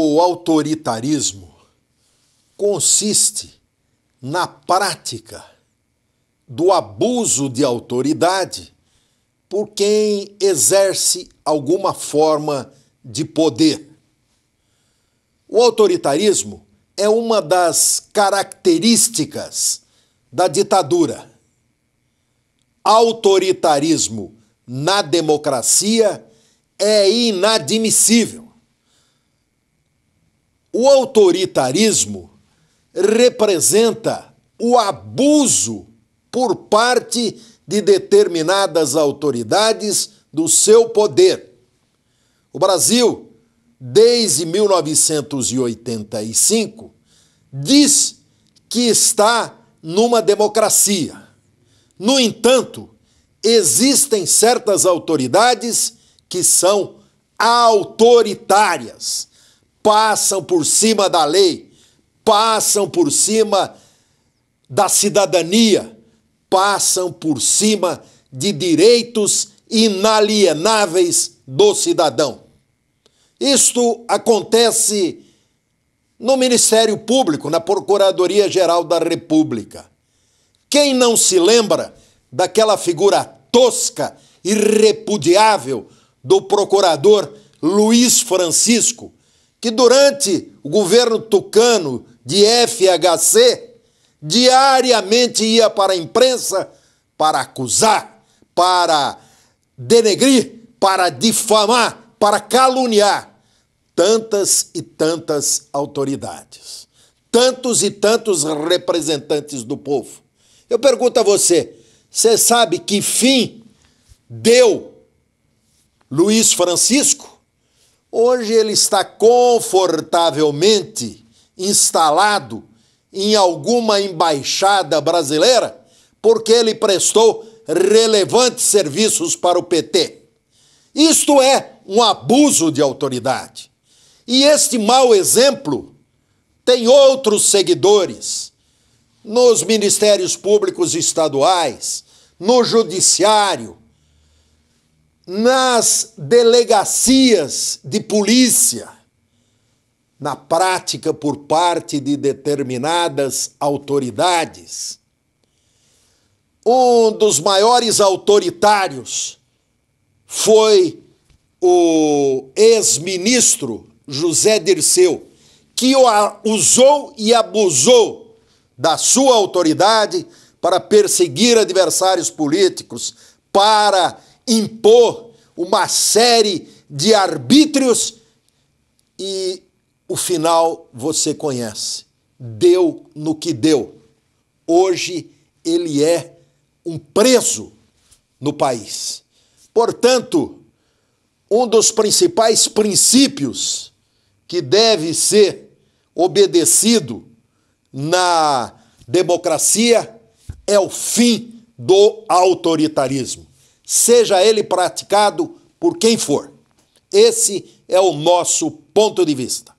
O autoritarismo consiste na prática do abuso de autoridade por quem exerce alguma forma de poder. O autoritarismo é uma das características da ditadura. Autoritarismo na democracia é inadmissível. O autoritarismo representa o abuso por parte de determinadas autoridades do seu poder. O Brasil, desde 1985, diz que está numa democracia. No entanto, existem certas autoridades que são autoritárias passam por cima da lei, passam por cima da cidadania, passam por cima de direitos inalienáveis do cidadão. Isto acontece no Ministério Público, na Procuradoria-Geral da República. Quem não se lembra daquela figura tosca, irrepudiável do procurador Luiz Francisco, que durante o governo tucano de FHC, diariamente ia para a imprensa para acusar, para denegrir, para difamar, para caluniar tantas e tantas autoridades, tantos e tantos representantes do povo. Eu pergunto a você, você sabe que fim deu Luiz Francisco? Hoje ele está confortavelmente instalado em alguma embaixada brasileira porque ele prestou relevantes serviços para o PT. Isto é um abuso de autoridade. E este mau exemplo tem outros seguidores nos ministérios públicos estaduais, no judiciário, nas delegacias de polícia, na prática por parte de determinadas autoridades. Um dos maiores autoritários foi o ex-ministro José Dirceu, que usou e abusou da sua autoridade para perseguir adversários políticos, para impor uma série de arbítrios e o final você conhece. Deu no que deu. Hoje ele é um preso no país. Portanto, um dos principais princípios que deve ser obedecido na democracia é o fim do autoritarismo seja ele praticado por quem for. Esse é o nosso ponto de vista.